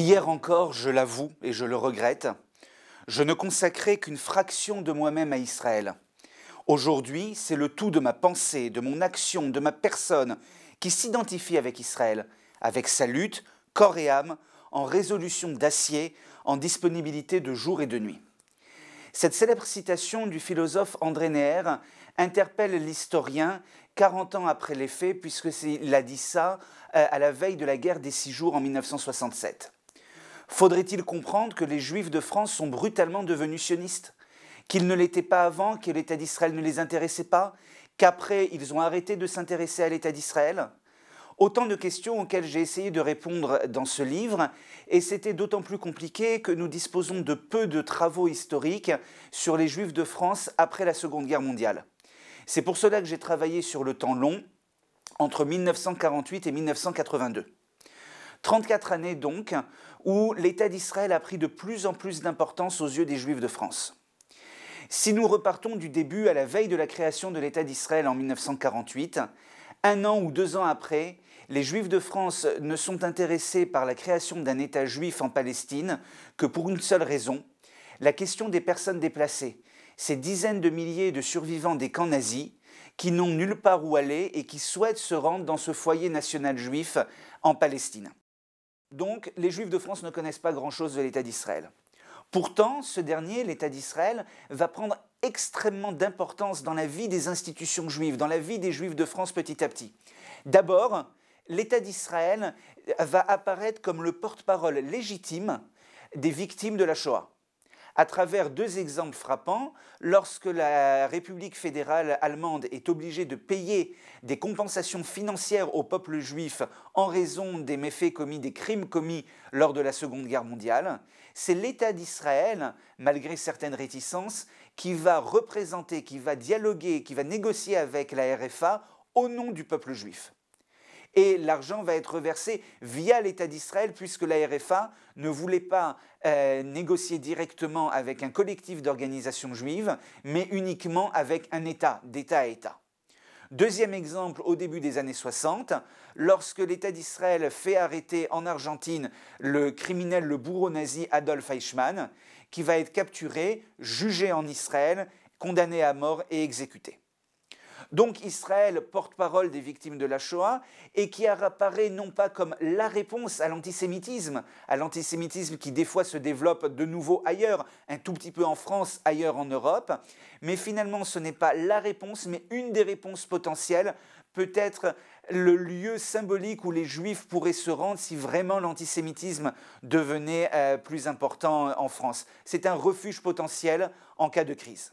Hier encore, je l'avoue et je le regrette, je ne consacrais qu'une fraction de moi-même à Israël. Aujourd'hui, c'est le tout de ma pensée, de mon action, de ma personne qui s'identifie avec Israël, avec sa lutte, corps et âme, en résolution d'acier, en disponibilité de jour et de nuit. Cette célèbre citation du philosophe André Neher interpelle l'historien 40 ans après les faits, puisqu'il a dit ça euh, à la veille de la guerre des Six Jours en 1967. Faudrait-il comprendre que les Juifs de France sont brutalement devenus sionistes Qu'ils ne l'étaient pas avant, que l'État d'Israël ne les intéressait pas Qu'après, ils ont arrêté de s'intéresser à l'État d'Israël Autant de questions auxquelles j'ai essayé de répondre dans ce livre, et c'était d'autant plus compliqué que nous disposons de peu de travaux historiques sur les Juifs de France après la Seconde Guerre mondiale. C'est pour cela que j'ai travaillé sur le temps long entre 1948 et 1982. 34 années donc où l'État d'Israël a pris de plus en plus d'importance aux yeux des Juifs de France. Si nous repartons du début à la veille de la création de l'État d'Israël en 1948, un an ou deux ans après, les Juifs de France ne sont intéressés par la création d'un État juif en Palestine que pour une seule raison, la question des personnes déplacées, ces dizaines de milliers de survivants des camps nazis qui n'ont nulle part où aller et qui souhaitent se rendre dans ce foyer national juif en Palestine. Donc les Juifs de France ne connaissent pas grand-chose de l'État d'Israël. Pourtant, ce dernier, l'État d'Israël, va prendre extrêmement d'importance dans la vie des institutions juives, dans la vie des Juifs de France petit à petit. D'abord, l'État d'Israël va apparaître comme le porte-parole légitime des victimes de la Shoah à travers deux exemples frappants. Lorsque la République fédérale allemande est obligée de payer des compensations financières au peuple juif en raison des méfaits commis, des crimes commis lors de la Seconde Guerre mondiale, c'est l'État d'Israël, malgré certaines réticences, qui va représenter, qui va dialoguer, qui va négocier avec la RFA au nom du peuple juif et l'argent va être reversé via l'État d'Israël puisque la RFA ne voulait pas euh, négocier directement avec un collectif d'organisations juives, mais uniquement avec un État, d'État à État. Deuxième exemple, au début des années 60, lorsque l'État d'Israël fait arrêter en Argentine le criminel, le bourreau nazi Adolf Eichmann, qui va être capturé, jugé en Israël, condamné à mort et exécuté donc Israël, porte-parole des victimes de la Shoah, et qui apparaît non pas comme la réponse à l'antisémitisme, à l'antisémitisme qui des fois se développe de nouveau ailleurs, un tout petit peu en France, ailleurs en Europe, mais finalement ce n'est pas la réponse, mais une des réponses potentielles, peut-être le lieu symbolique où les juifs pourraient se rendre si vraiment l'antisémitisme devenait euh, plus important en France. C'est un refuge potentiel en cas de crise.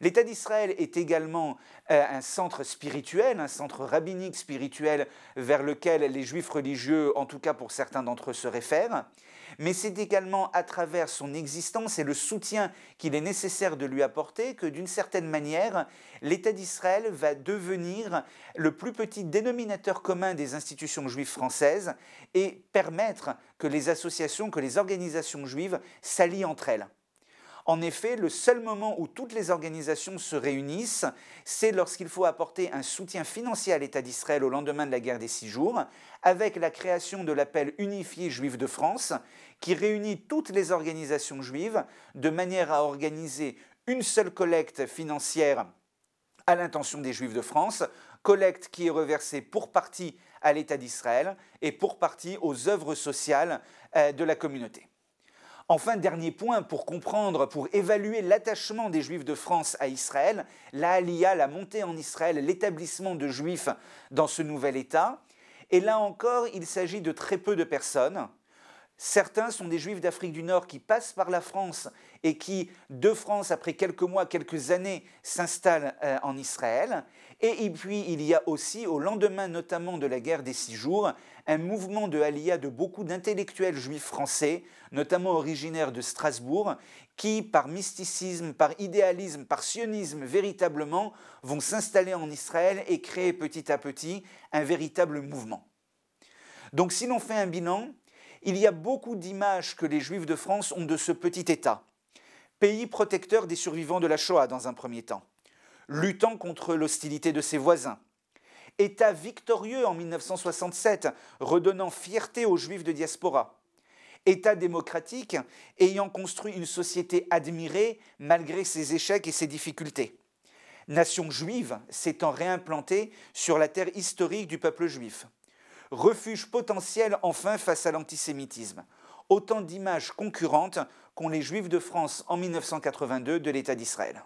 L'État d'Israël est également euh, un centre spirituel, un centre rabbinique spirituel vers lequel les juifs religieux, en tout cas pour certains d'entre eux, se réfèrent, mais c'est également à travers son existence et le soutien qu'il est nécessaire de lui apporter que d'une certaine manière, l'État d'Israël va devenir le plus petit dénominateur commun des institutions juives françaises et permettre que les associations, que les organisations juives s'allient entre elles. En effet, le seul moment où toutes les organisations se réunissent, c'est lorsqu'il faut apporter un soutien financier à l'État d'Israël au lendemain de la guerre des Six Jours, avec la création de l'appel unifié juif de France, qui réunit toutes les organisations juives de manière à organiser une seule collecte financière à l'intention des Juifs de France, collecte qui est reversée pour partie à l'État d'Israël et pour partie aux œuvres sociales euh, de la communauté. Enfin, dernier point, pour comprendre, pour évaluer l'attachement des Juifs de France à Israël, la la montée en Israël, l'établissement de Juifs dans ce nouvel État. Et là encore, il s'agit de très peu de personnes, Certains sont des juifs d'Afrique du Nord qui passent par la France et qui, de France, après quelques mois, quelques années, s'installent euh, en Israël. Et puis, il y a aussi, au lendemain notamment de la guerre des Six Jours, un mouvement de Aliyah de beaucoup d'intellectuels juifs français, notamment originaires de Strasbourg, qui, par mysticisme, par idéalisme, par sionisme, véritablement, vont s'installer en Israël et créer petit à petit un véritable mouvement. Donc, si l'on fait un bilan, il y a beaucoup d'images que les Juifs de France ont de ce petit État. Pays protecteur des survivants de la Shoah dans un premier temps, luttant contre l'hostilité de ses voisins. État victorieux en 1967, redonnant fierté aux Juifs de diaspora. État démocratique ayant construit une société admirée malgré ses échecs et ses difficultés. Nation juive s'étant réimplantée sur la terre historique du peuple juif refuge potentiel enfin face à l'antisémitisme. Autant d'images concurrentes qu'ont les Juifs de France en 1982 de l'État d'Israël.